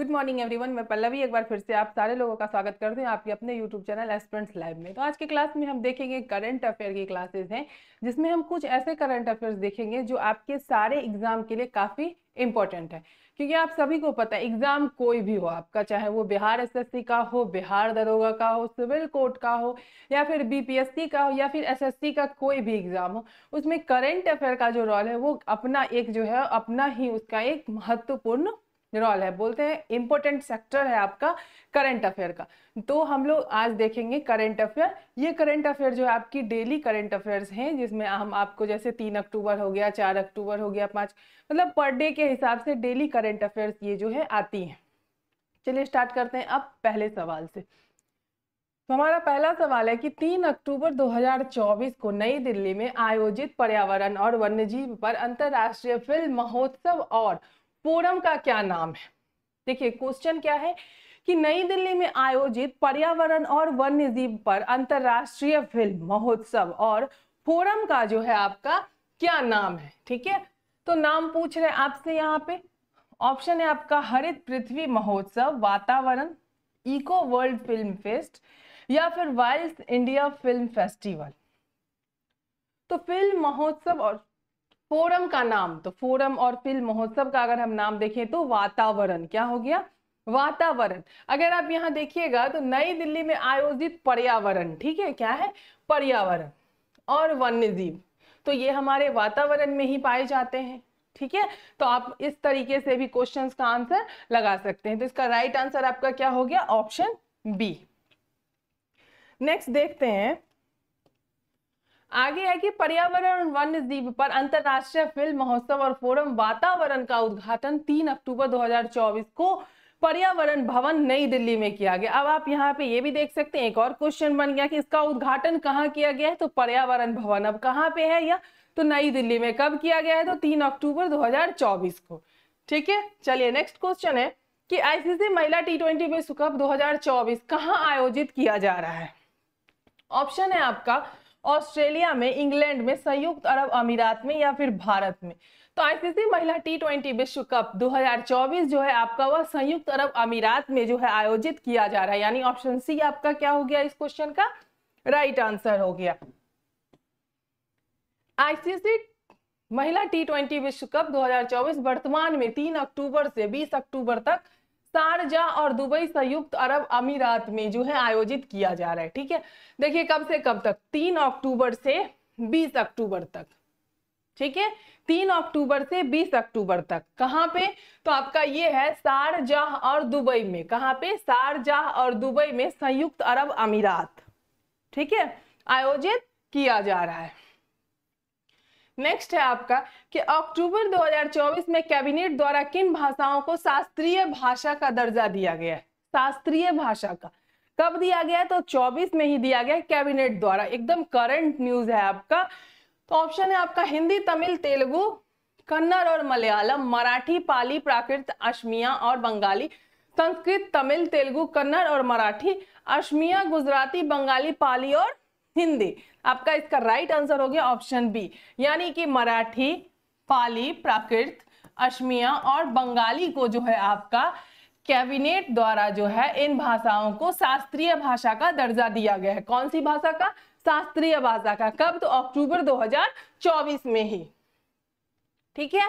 Good morning everyone मैं पल्लवी एक बार फिर से आप सारे लोगों का स्वागत करते हैं आपके अपने यूट्यूब चैनल एस्टूडेंट्स लाइव में तो आज के क्लास में हम देखेंगे करंट अफेयर की क्लासेस हैं जिसमें हम कुछ ऐसे करंट अफेयर्स देखेंगे जो आपके सारे एग्जाम के लिए काफ़ी इंपॉर्टेंट है क्योंकि आप सभी को पता है एग्जाम कोई भी हो आपका चाहे वो बिहार एस का हो बिहार दरोगा का हो सिविल कोर्ट का हो या फिर बीपीएससी का हो या फिर एस का कोई भी एग्जाम हो उसमें करंट अफेयर का जो रोल है वो अपना एक जो है अपना ही उसका एक महत्वपूर्ण रोल है बोलते हैं इंपॉर्टेंट सेक्टर है आपका करंट अफेयर का तो हम लोग आज देखेंगे करंट अफेयर ये करंट अफेयर जो है आपकी डेली करंट अफेयर्स हैं जिसमें हम आपको जैसे तीन अक्टूबर हो गया चार अक्टूबर हो गया पाँच मतलब पर डे के हिसाब से डेली करंट अफेयर्स ये जो है आती हैं चलिए स्टार्ट करते हैं अब पहले सवाल से तो हमारा पहला सवाल है कि 3 अक्टूबर 2024 को नई दिल्ली में आयोजित पर्यावरण और वन्यजीव पर अंतर्राष्ट्रीय फिल्म महोत्सव और फोरम का क्या नाम है देखिए क्वेश्चन क्या है कि नई दिल्ली में आयोजित पर्यावरण और वन्य जीव पर अंतरराष्ट्रीय फिल्म महोत्सव और फोरम का जो है आपका क्या नाम है ठीक है तो नाम पूछ रहे आपसे यहाँ पे ऑप्शन है आपका हरित पृथ्वी महोत्सव वातावरण इको वर्ल्ड फिल्म फेस्ट या फिर वाइल्ड इंडिया फिल्म फेस्टिवल तो फिल्म महोत्सव और फोरम का नाम तो फोरम और फिल्म महोत्सव का अगर हम नाम देखें तो वातावरण क्या हो गया वातावरण अगर आप यहाँ देखिएगा तो नई दिल्ली में आयोजित पर्यावरण ठीक है क्या है पर्यावरण और वन्य जीव तो ये हमारे वातावरण में ही पाए जाते हैं ठीक है तो आप इस तरीके से भी क्वेश्चंस का आंसर लगा सकते हैं तो इसका राइट आंसर आपका क्या हो गया ऑप्शन बी नेक्स्ट देखते हैं आगे है कि पर्यावरण और वन्य जीव पर अंतरराष्ट्रीय फिल्म महोत्सव और फोरम वातावरण का उद्घाटन 3 अक्टूबर 2024 को पर्यावरण भवन नई दिल्ली में किया गया अब आप यहाँ पे ये भी देख सकते हैं एक और क्वेश्चन बन गया कि इसका उद्घाटन कहाँ किया गया है तो पर्यावरण भवन अब कहाँ पे है या तो नई दिल्ली में कब किया गया है तो तीन अक्टूबर दो को ठीक है चलिए नेक्स्ट क्वेश्चन है कि आईसीसी महिला टी ट्वेंटी विश्व कप दो कहाँ आयोजित किया जा रहा है ऑप्शन है आपका ऑस्ट्रेलिया में इंग्लैंड में संयुक्त अरब अमीरात में या फिर भारत में तो आईसीसी महिला टी ट्वेंटी विश्व कप 2024 जो है आपका वह संयुक्त अरब अमीरात में जो है आयोजित किया जा रहा है यानी ऑप्शन सी आपका क्या हो गया इस क्वेश्चन का राइट right आंसर हो गया आईसीसी महिला टी ट्वेंटी विश्व कप 2024 वर्तमान में 3 अक्टूबर से 20 अक्टूबर तक शारजा और दुबई संयुक्त अरब अमीरात में जो है आयोजित किया जा रहा है ठीक है देखिए कब से कब तक तीन अक्टूबर से बीस अक्टूबर तक ठीक है तीन अक्टूबर से बीस अक्टूबर तक कहाँ पे तो आपका ये है शारजाह और दुबई में कहां पे शारजाह और दुबई में संयुक्त अरब अमीरात ठीक है आयोजित किया जा रहा है नेक्स्ट है आपका कि अक्टूबर 2024 में कैबिनेट द्वारा किन भाषाओं को शास्त्रीय भाषा का दर्जा दिया गया है शास्त्रीय भाषा का कब दिया गया तो 24 में ही दिया गया कैबिनेट द्वारा एकदम करंट न्यूज है आपका तो ऑप्शन है आपका हिंदी तमिल तेलुगु कन्नड़ और मलयालम मराठी पाली प्राकृत अश्मिया और बंगाली संस्कृत तमिल तेलुगु कन्नड़ और मराठी अश्मिया गुजराती बंगाली पाली और हिंदी आपका इसका राइट आंसर हो गया ऑप्शन बी यानी कि मराठी पाली प्राकृत अश्मिया और बंगाली को जो है आपका कैबिनेट द्वारा जो है इन भाषाओं को शास्त्रीय भाषा का दर्जा दिया गया है कौन सी भाषा का शास्त्रीय भाषा का कब तो अक्टूबर 2024 में ही ठीक है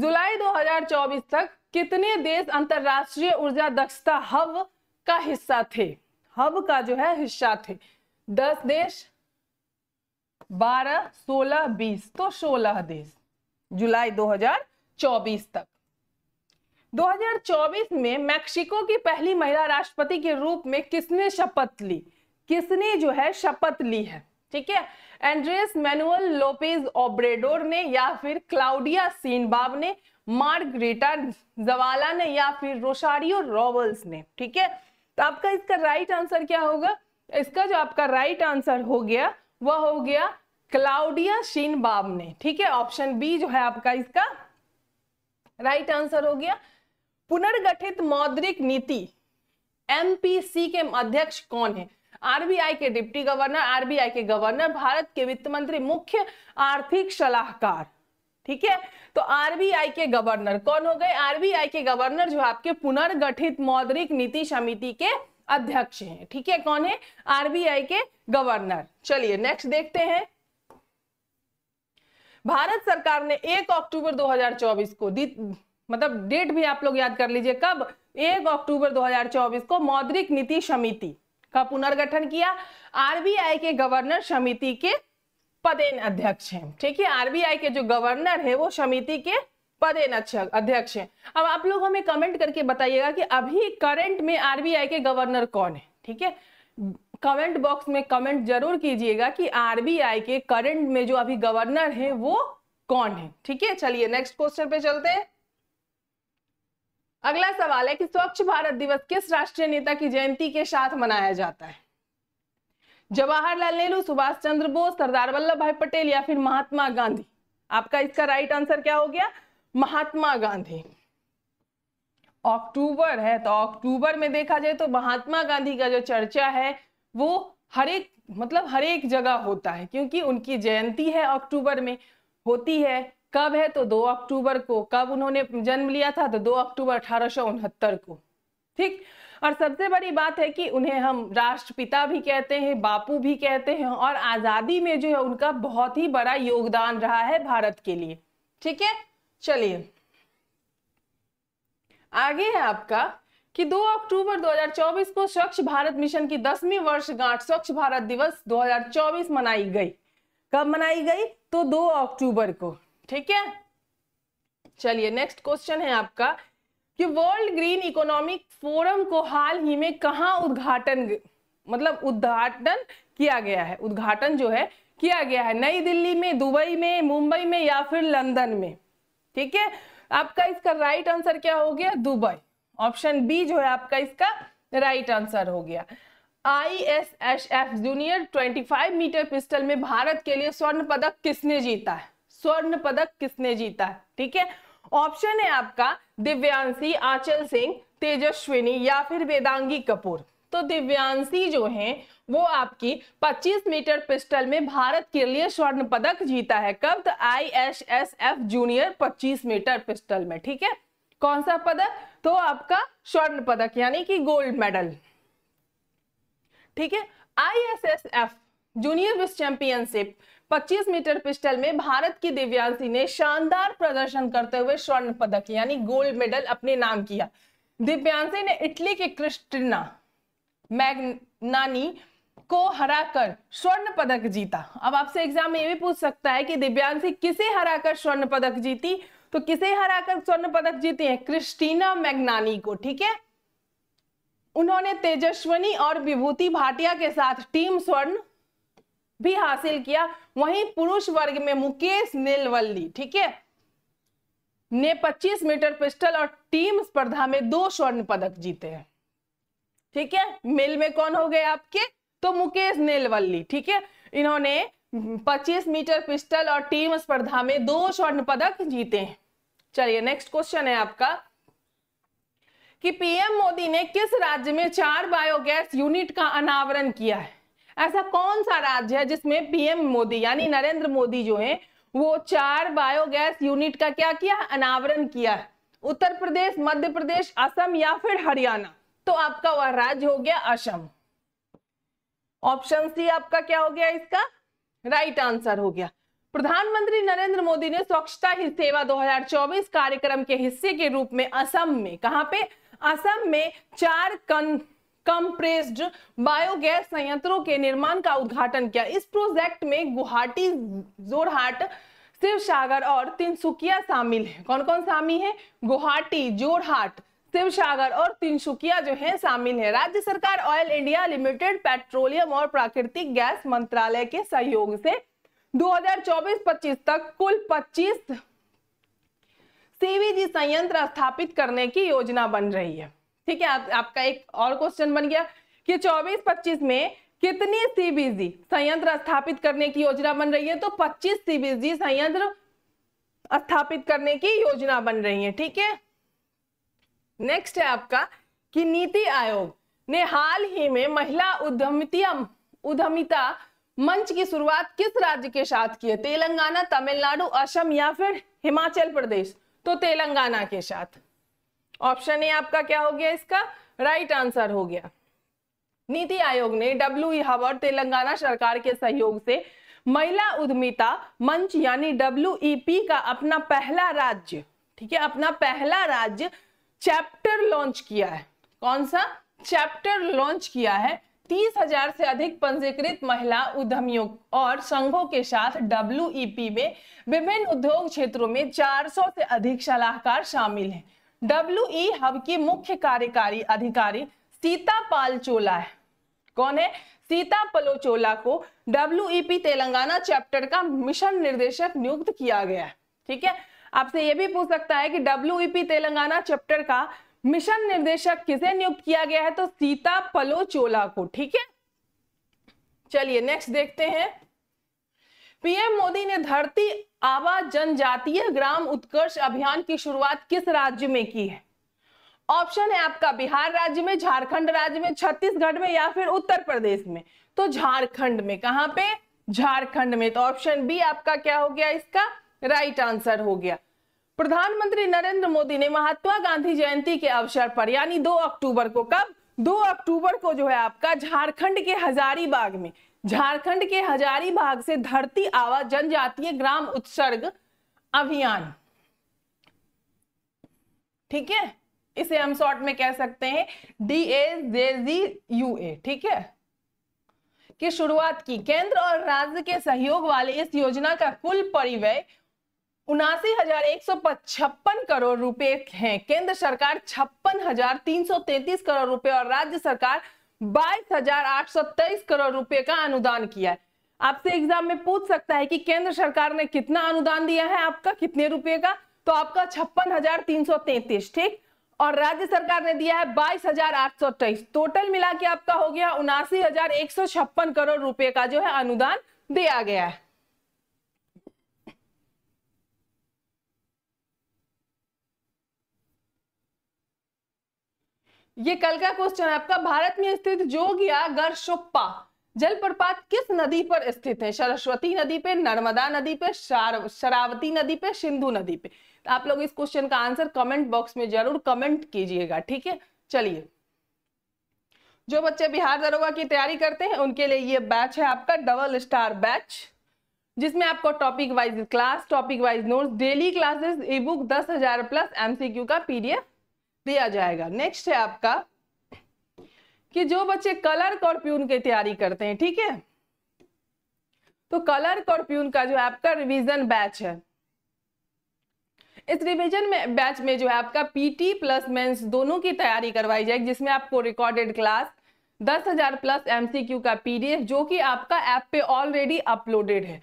जुलाई 2024 तक कितने देश अंतरराष्ट्रीय ऊर्जा दक्षता हब का हिस्सा थे हब का जो है हिस्सा थे दस देश बारह सोलह बीस तो सोलह देश जुलाई 2024 तक 2024 में मैक्सिको की पहली महिला राष्ट्रपति के रूप में किसने शपथ ली किसने जो है शपथ ली है ठीक है एंड्रेस मैनुअल लोपेज ओब्रेडोर ने या फिर क्लाउडिया सीनबाब ने मार्गरेटा जवाला ने या फिर रोशारियो रॉबल्स ने ठीक है तो आपका इसका राइट आंसर क्या होगा इसका जो आपका राइट आंसर हो गया वह हो गया क्लाउडिया शीनबाब ने ठीक है ऑप्शन बी जो है आपका इसका राइट आंसर हो गया पुनर्गठित मौद्रिक नीति एमपीसी के अध्यक्ष कौन है आरबीआई के डिप्टी गवर्नर आरबीआई के गवर्नर भारत के वित्त मंत्री मुख्य आर्थिक सलाहकार ठीक है तो आरबीआई के गवर्नर कौन हो गए आरबीआई के गवर्नर जो आपके पुनर्गठित मौद्रिक नीति समिति के अध्यक्ष हैं ठीक है कौन है आरबीआई के गवर्नर चलिए नेक्स्ट देखते हैं भारत सरकार ने 1 अक्टूबर 2024 को मतलब डेट भी आप लोग याद कर लीजिए कब 1 अक्टूबर 2024 को मौद्रिक नीति समिति का पुनर्गठन किया आरबीआई के गवर्नर समिति के पदेन अध्यक्ष हैं ठीक है आरबीआई के जो गवर्नर है वो समिति के पदेन अध्यक्ष हैं अब आप लोग हमें कमेंट करके बताइएगा कि अभी करंट में आरबीआई के गवर्नर कौन है ठीक है कमेंट बॉक्स में कमेंट जरूर कीजिएगा कि आरबीआई के करंट में जो अभी गवर्नर है वो कौन है ठीक है चलिए नेक्स्ट क्वेश्चन पे चलते हैं अगला सवाल है कि स्वच्छ भारत दिवस किस राष्ट्रीय नेता की जयंती के साथ मनाया जाता है जवाहरलाल नेहरू सुभाष चंद्र बोस सरदार वल्लभ भाई पटेल या फिर महात्मा गांधी आपका इसका राइट आंसर क्या हो गया महात्मा गांधी अक्टूबर है तो अक्टूबर में देखा जाए तो महात्मा गांधी का जो चर्चा है वो हर एक मतलब हर एक जगह होता है क्योंकि उनकी जयंती है अक्टूबर में होती है कब है तो दो अक्टूबर को कब उन्होंने जन्म लिया था तो दो अक्टूबर अठारह को ठीक और सबसे बड़ी बात है कि उन्हें हम राष्ट्रपिता भी कहते हैं बापू भी कहते हैं और आजादी में जो है उनका बहुत ही बड़ा योगदान रहा है भारत के लिए ठीक है चलिए आगे है आपका कि 2 अक्टूबर 2024 को स्वच्छ भारत मिशन की दसवीं वर्षगांठ स्वच्छ भारत दिवस 2024 मनाई गई कब मनाई गई तो 2 अक्टूबर को ठीक है चलिए नेक्स्ट क्वेश्चन है आपका कि वर्ल्ड ग्रीन इकोनॉमिक फोरम को हाल ही में कहा उद्घाटन मतलब उद्घाटन किया गया है उद्घाटन जो है किया गया है नई दिल्ली में दुबई में मुंबई में या फिर लंदन में ठीक है आपका इसका राइट आंसर क्या हो गया दुबई ऑप्शन बी जो है आपका इसका राइट आंसर हो गया I S S F junior 25 metre pistol में भारत के लिए स्वर्ण पदक किसने जीता है स्वर्ण पदक किसने जीता है ठीक है ऑप्शन है आपका दिव्यांशी आंचल सिंह तेजस्विनी या फिर वेदांगी कपूर तो दिव्यांशी जो है वो आपकी 25 मीटर पिस्टल में भारत के लिए स्वर्ण पदक जीता है कब तो I S S F junior 25 metre pistol में ठीक है कौन सा पदक तो आपका स्वर्ण पदक यानी कि गोल्ड मेडल ठीक है I S S F junior विश्व चैंपियनशिप 25 मीटर पिस्टल में भारत की दिव्यांशी ने शानदार प्रदर्शन करते हुए स्वर्ण पदक यानी गोल्ड मेडल अपने नाम किया दिव्यांशी ने इटली के क्रिस्टिना मैगनानी को हराकर स्वर्ण पदक जीता अब आपसे एग्जाम में ये भी पूछ सकता है कि दिव्यांशी किसे हराकर स्वर्ण पदक जीती तो किसे हराकर स्वर्ण पदक जीती है क्रिस्टीना मैगनानी को ठीक है उन्होंने तेजस्वनी और विभूति भाटिया के साथ टीम स्वर्ण भी हासिल किया वहीं पुरुष वर्ग में मुकेश नीलवल्ली ठीक है ने 25 मीटर पिस्टल और टीम स्पर्धा में दो स्वर्ण पदक जीते हैं ठीक है मिल में कौन हो गए आपके तो मुकेश नेलवल्ली ठीक है इन्होंने 25 मीटर पिस्टल और टीम स्पर्धा में दो स्वर्ण पदक जीते हैं चलिए नेक्स्ट क्वेश्चन है आपका कि पीएम मोदी ने किस राज्य में चार बायोगैस यूनिट का अनावरण किया है ऐसा कौन सा राज्य है जिसमें पीएम मोदी यानी नरेंद्र मोदी जो है वो चार बायोगैस यूनिट का क्या किया अनावरण किया है उत्तर प्रदेश मध्य प्रदेश असम या फिर हरियाणा तो आपका वह राज्य हो गया असम ऑप्शन सी आपका क्या हो गया इसका राइट right आंसर हो गया प्रधानमंत्री नरेंद्र मोदी ने स्वच्छता ही सेवा 2024 कार्यक्रम के हिस्से के रूप में असम में कहां पे असम में चार कन कंप्रेस्ड बायोगैस संयंत्रों के निर्माण का उद्घाटन किया इस प्रोजेक्ट में गुवाहाटी जोरहाट शिवसागर और तिनसुकिया शामिल है कौन कौन शामिल है गुवाहाटी जोरहाट शिवसागर और तीनसुकिया जो है शामिल है राज्य सरकार ऑयल इंडिया लिमिटेड पेट्रोलियम और प्राकृतिक गैस मंत्रालय के सहयोग से 2024-25 तक कुल 25 सीवीजी संयंत्र स्थापित करने की योजना बन रही है ठीक है आप, आपका एक और क्वेश्चन बन गया कि 24-25 में कितनी सीबीजी संयंत्र स्थापित करने की योजना बन रही है तो 25 सीबीजी संयंत्र स्थापित करने की योजना बन रही है ठीक है नेक्स्ट है आपका कि नीति आयोग ने हाल ही में महिला उद्यमितिया उद्यमिता मंच की शुरुआत किस राज्य के साथ की है तेलंगाना तमिलनाडु असम या फिर हिमाचल प्रदेश तो तेलंगाना के साथ ऑप्शन ए आपका क्या हो गया इसका राइट right आंसर हो गया नीति आयोग ने डब्ल्यू ई हब और तेलंगाना सरकार के सहयोग से महिला उद्यमिता मंच यानी डब्ल्यू e. का अपना पहला राज्य ठीक है अपना पहला राज्य चैप्टर लॉन्च किया है कौन सा चैप्टर लॉन्च किया है तीस हजार से अधिक पंजीकृत महिला उद्यमियों और संघों के साथ डब्ल्यू e में विभिन्न उद्योग क्षेत्रों में 400 से अधिक सलाहकार शामिल हैं। डब्ल्यू e हब की मुख्य कार्यकारी अधिकारी सीता पाल चोला है कौन है सीता पलो चोला को डब्ल्यू e तेलंगाना चैप्टर का मिशन निर्देशक नियुक्त किया गया है ठीक है आपसे यह भी पूछ सकता है कि डब्ल्यू e तेलंगाना चैप्टर का मिशन निर्देशक किसे नियुक्त किया गया है तो सीता पलो चोला को ठीक है चलिए नेक्स्ट देखते हैं पीएम मोदी ने धरती आवा जनजातीय ग्राम उत्कर्ष अभियान की शुरुआत किस राज्य में की है ऑप्शन है आपका बिहार राज्य में झारखंड राज्य में छत्तीसगढ़ में या फिर उत्तर प्रदेश में तो झारखंड में कहां पे झारखंड में तो ऑप्शन बी आपका क्या हो गया इसका राइट आंसर हो गया प्रधानमंत्री नरेंद्र मोदी ने महात्मा गांधी जयंती के अवसर पर यानी 2 अक्टूबर को कब 2 अक्टूबर को जो है आपका झारखंड के हजारीबाग में झारखंड के हजारीबाग से धरती आवा जनजातीय ग्राम उत्सर्ग अभियान ठीक है इसे हम शॉर्ट में कह सकते हैं D A J ji U A ठीक है की शुरुआत की केंद्र और राज्य के सहयोग वाले इस योजना का कुल परिवय उनासी हजार एक सौ पचपन करोड़ रुपए हैं केंद्र सरकार छप्पन हजार तीन सौ तैतीस करोड़ रुपए और राज्य सरकार बाईस हजार आठ सौ तेईस करोड़ रुपए का अनुदान किया है आपसे एग्जाम में पूछ सकता है कि केंद्र सरकार ने कितना अनुदान दिया है आपका कितने रुपए का तो आपका छप्पन हजार तीन सौ तैतीस ठीक और राज्य सरकार ने दिया है बाईस हजार आठ सौ तेईस टोटल मिला के आपका हो गया उनासी हजार एक सौ छप्पन करोड़ रुपए का जो है अनुदान दिया गया है ये कल का क्वेश्चन है आपका भारत में स्थित जोगिया शुप्पा जलप्रपात किस नदी पर स्थित है सरस्वती नदी पे नर्मदा नदी पे शरावती नदी पे सिंधु नदी पे तो आप लोग इस क्वेश्चन का आंसर कमेंट बॉक्स में जरूर कमेंट कीजिएगा ठीक है चलिए जो बच्चे बिहार दरोगा की तैयारी करते हैं उनके लिए ये बैच है आपका डबल स्टार बैच जिसमें आपको topic wise class topic wise notes daily classes e book दस हजार प्लस एमसीक्यू का पीडीएफ दिया जाएगा नेक्स्ट है आपका कि जो बच्चे कलर कॉर्प्यून की तैयारी करते हैं ठीक है तो कलर कॉर्प्यून का जो आपका रिवीजन बैच है इस रिवीजन में बैच में जो है आपका पीटी प्लस मेंस दोनों की तैयारी करवाई जाएगी जिसमें आपको रिकॉर्डेड क्लास दस हजार प्लस एमसीक्यू का पीडीएफ जो कि आपका ऐप पे ऑलरेडी अपलोडेड है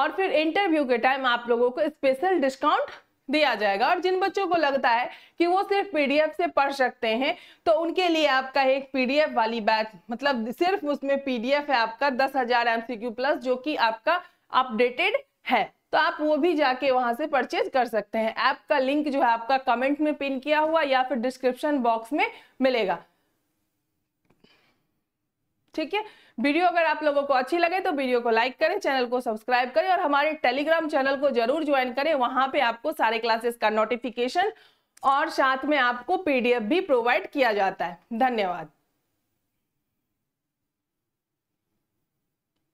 और फिर इंटरव्यू के टाइम आप लोगों को स्पेशल डिस्काउंट दिया जाएगा और जिन बच्चों को लगता है कि वो सिर्फ पीडीएफ से पढ़ सकते हैं तो उनके लिए आपका एक पीडीएफ वाली बैच मतलब सिर्फ उसमें पीडीएफ है आपका दस हजार एमसीक्यू प्लस जो कि आपका अपडेटेड है तो आप वो भी जाके वहां से परचेज कर सकते हैं ऐप का लिंक जो है आपका कमेंट में पिन किया हुआ या फिर डिस्क्रिप्शन बॉक्स में मिलेगा ठीक है वीडियो अगर आप लोगों को अच्छी लगे तो वीडियो को लाइक करें चैनल को सब्सक्राइब करें और हमारे टेलीग्राम चैनल को जरूर ज्वाइन करें वहां पे आपको सारे क्लासेस का नोटिफिकेशन और साथ में आपको पीडीएफ भी प्रोवाइड किया जाता है धन्यवाद